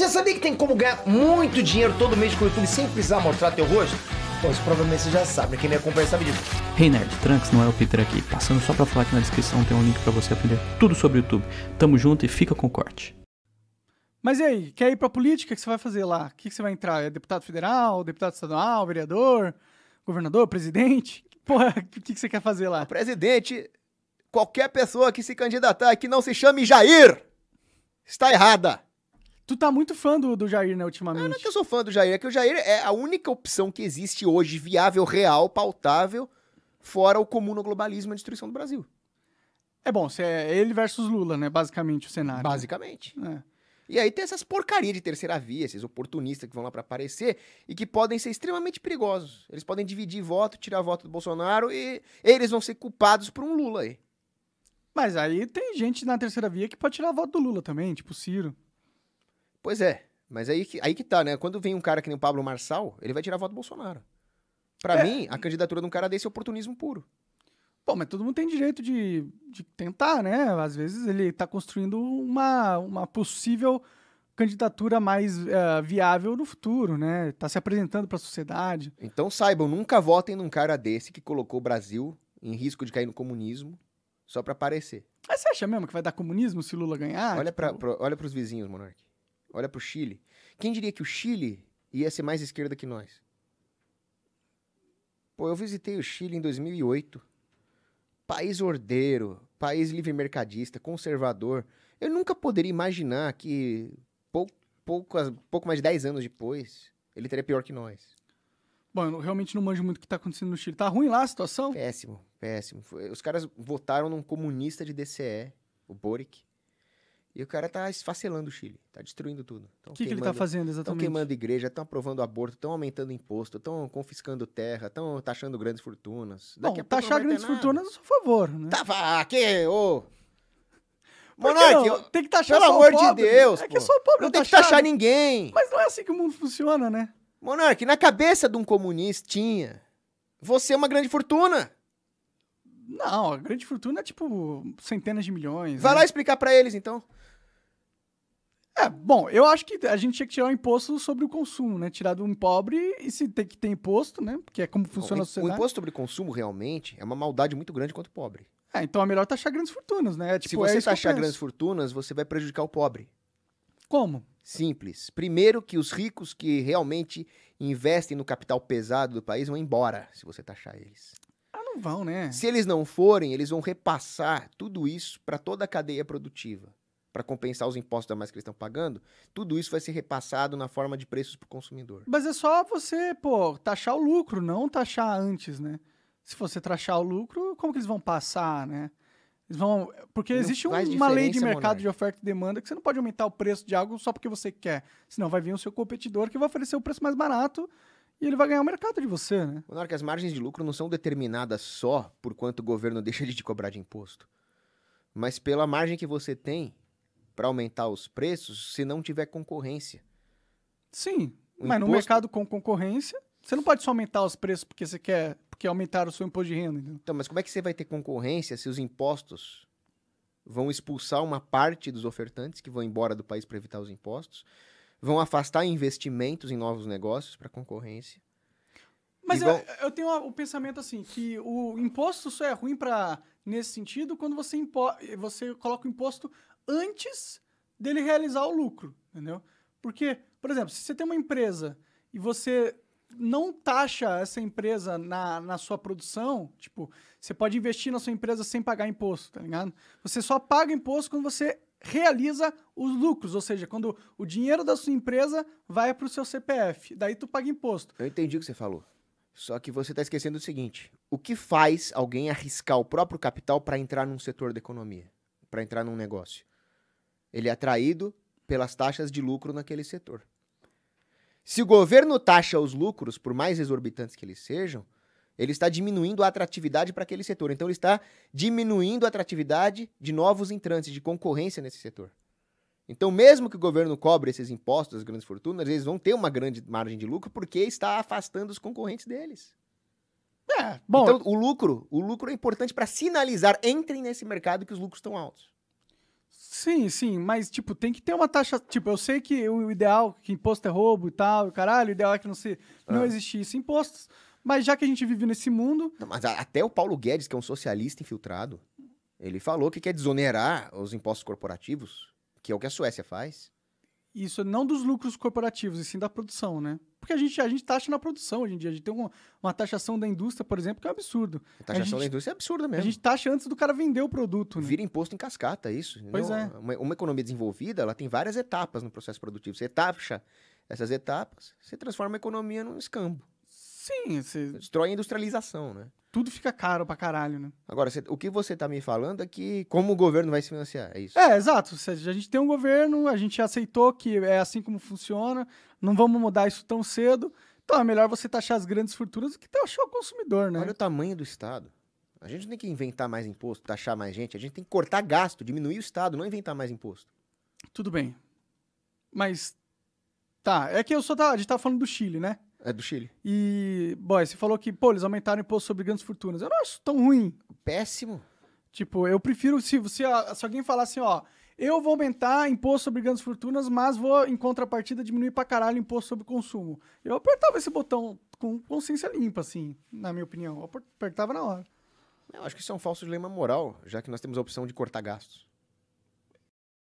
Você sabia que tem como ganhar muito dinheiro todo mês com o YouTube sem precisar mostrar teu rosto? Bom, isso provavelmente você já sabe, né? quem me acompanha sabe disso. Hey Nerd, Trunks não é o Peter aqui. Passando só pra falar que na descrição tem um link para você aprender tudo sobre o YouTube. Tamo junto e fica com o corte. Mas e aí, quer ir pra política? O que você vai fazer lá? O que você vai entrar? É deputado federal, deputado estadual, vereador, governador, presidente? Porra, o que você quer fazer lá? Ah, presidente, qualquer pessoa que se candidatar que não se chame Jair está errada. Tu tá muito fã do, do Jair, né, ultimamente? Não, ah, não é que eu sou fã do Jair, é que o Jair é a única opção que existe hoje, viável, real, pautável, fora o comunoglobalismo e a destruição do Brasil. É bom, é ele versus Lula, né? Basicamente o cenário. Basicamente. É. E aí tem essas porcarias de terceira via, esses oportunistas que vão lá para aparecer e que podem ser extremamente perigosos. Eles podem dividir voto, tirar voto do Bolsonaro e eles vão ser culpados por um Lula aí. Mas aí tem gente na terceira via que pode tirar voto do Lula também, tipo Ciro. Pois é, mas aí que, aí que tá, né? Quando vem um cara que nem o Pablo Marçal, ele vai tirar voto do Bolsonaro. Para é. mim, a candidatura de um cara desse é oportunismo puro. Bom, mas todo mundo tem direito de, de tentar, né? Às vezes ele tá construindo uma, uma possível candidatura mais uh, viável no futuro, né? Tá se apresentando para a sociedade. Então saibam, nunca votem num cara desse que colocou o Brasil em risco de cair no comunismo só para aparecer. Mas você acha mesmo que vai dar comunismo se Lula ganhar? Olha tipo... para olha os vizinhos, Monarque. Olha para o Chile. Quem diria que o Chile ia ser mais esquerda que nós? Pô, eu visitei o Chile em 2008. País ordeiro, país livre mercadista, conservador. Eu nunca poderia imaginar que pouco, pouco, pouco mais de 10 anos depois ele teria pior que nós. Bom, eu realmente não manjo muito o que está acontecendo no Chile. Tá ruim lá a situação? Péssimo, péssimo. Os caras votaram num comunista de DCE, o Boric. E o cara tá esfacelando o Chile, tá destruindo tudo. O que, que, ele tá fazendo exatamente? Estão queimando igreja, estão aprovando aborto, estão aumentando imposto, estão confiscando terra, estão taxando grandes fortunas. Daqui Bom, taxar grandes fortunas a seu favor, né? Tá, aqui, ô... Monarque, tem que taxar pelo amor de Deus, é que só o pobre não tem taxado. que taxar ninguém. Mas não é assim que o mundo funciona, né? Monarque, na cabeça de um comunistinha, você é uma grande fortuna. Não, a grande fortuna é tipo centenas de milhões. Vai né? lá explicar para eles, então. É, bom, eu acho que a gente tinha que tirar o um imposto sobre o consumo, né? Tirar do um pobre e se tem que ter imposto, né? Porque é como funciona o, a sociedade. O imposto sobre consumo realmente é uma maldade muito grande quanto o pobre. É, então é melhor taxar grandes fortunas, né? É, tipo, se é você é taxar grandes fortunas, você vai prejudicar o pobre. Como? Simples. Primeiro que os ricos que realmente investem no capital pesado do país vão embora se você taxar eles não vão, né? Se eles não forem, eles vão repassar tudo isso para toda a cadeia produtiva. Para compensar os impostos a mais que eles estão pagando, tudo isso vai ser repassado na forma de preços para o consumidor. Mas é só você, pô, taxar o lucro, não taxar antes, né? Se você taxar o lucro, como que eles vão passar, né? Eles vão. Porque não existe um, uma lei de mercado monarca. de oferta e demanda que você não pode aumentar o preço de algo só porque você quer. Senão vai vir o seu competidor que vai oferecer o preço mais barato e ele vai ganhar o mercado de você, né? Monarca, as margens de lucro não são determinadas só por quanto o governo deixa de te cobrar de imposto, mas pela margem que você tem para aumentar os preços se não tiver concorrência. Sim, o mas imposto... no mercado com concorrência, você não pode só aumentar os preços porque você quer, porque aumentar o seu imposto de renda. Entendeu? Então, mas como é que você vai ter concorrência se os impostos vão expulsar uma parte dos ofertantes que vão embora do país para evitar os impostos? vão afastar investimentos em novos negócios para concorrência. Mas vão... eu, eu, tenho o pensamento assim, que o imposto só é ruim para nesse sentido quando você, impo... você coloca o imposto antes dele realizar o lucro, entendeu? Porque, por exemplo, se você tem uma empresa e você não taxa essa empresa na, na sua produção, tipo, você pode investir na sua empresa sem pagar imposto, tá ligado? Você só paga imposto quando você realiza os lucros, ou seja, quando o dinheiro da sua empresa vai para o seu CPF, daí tu paga imposto. Eu entendi o que você falou. Só que você está esquecendo o seguinte: o que faz alguém arriscar o próprio capital para entrar num setor da economia, para entrar num negócio? Ele é atraído pelas taxas de lucro naquele setor. Se o governo taxa os lucros, por mais exorbitantes que eles sejam, ele está diminuindo a atratividade para aquele setor. Então, ele está diminuindo a atratividade de novos entrantes, de concorrência nesse setor. Então, mesmo que o governo cobre esses impostos das grandes fortunas, eles vão ter uma grande margem de lucro porque está afastando os concorrentes deles. É, bom, então o lucro, o lucro é importante para sinalizar, entrem nesse mercado que os lucros estão altos. Sim, sim, mas tipo, tem que ter uma taxa, tipo, eu sei que o ideal que imposto é roubo e tal, caralho, o ideal é que não se ah. não é. existisse impostos. Mas já que a gente vive nesse mundo. Não, mas até o Paulo Guedes, que é um socialista infiltrado, ele falou que quer desonerar os impostos corporativos, que é o que a Suécia faz. Isso não dos lucros corporativos, e sim da produção, né? Porque a gente, a gente taxa na produção hoje em dia. A gente tem uma, uma taxação da indústria, por exemplo, que é um absurdo. A taxação a gente, da indústria é absurda mesmo. A gente taxa antes do cara vender o produto. Né? Vira imposto em cascata, é isso. Pois não, é. Uma, uma, economia desenvolvida, ela tem várias etapas no processo produtivo. Você taxa essas etapas, você transforma a economia num escambo. Sim, você... destrói a industrialização, né? Tudo fica caro pra caralho, né? Agora, o que você tá me falando é que como o governo vai se financiar, é isso? É, exato. A gente tem um governo, a gente aceitou que é assim como funciona, não vamos mudar isso tão cedo. Então é melhor você taxar as grandes fortunas do que taxar o consumidor, né? Olha o tamanho do Estado. A gente não tem que inventar mais imposto, taxar mais gente. A gente tem que cortar gasto, diminuir o Estado, não inventar mais imposto. Tudo bem. Mas. Tá, é que eu só tá, a gente tá falando do Chile, né? É do Chile. E, boy, você falou que, pô, eles aumentaram o imposto sobre grandes fortunas. Eu não acho tão ruim. Péssimo. Tipo, eu prefiro se você. Ah, se alguém falar assim, ó, eu vou aumentar imposto sobre grandes fortunas, mas vou, em contrapartida, diminuir pra caralho o imposto sobre consumo. Eu apertava esse botão com consciência limpa, assim, na minha opinião. Eu apertava na hora. Eu acho que isso é um falso dilema moral, já que nós temos a opção de cortar gastos.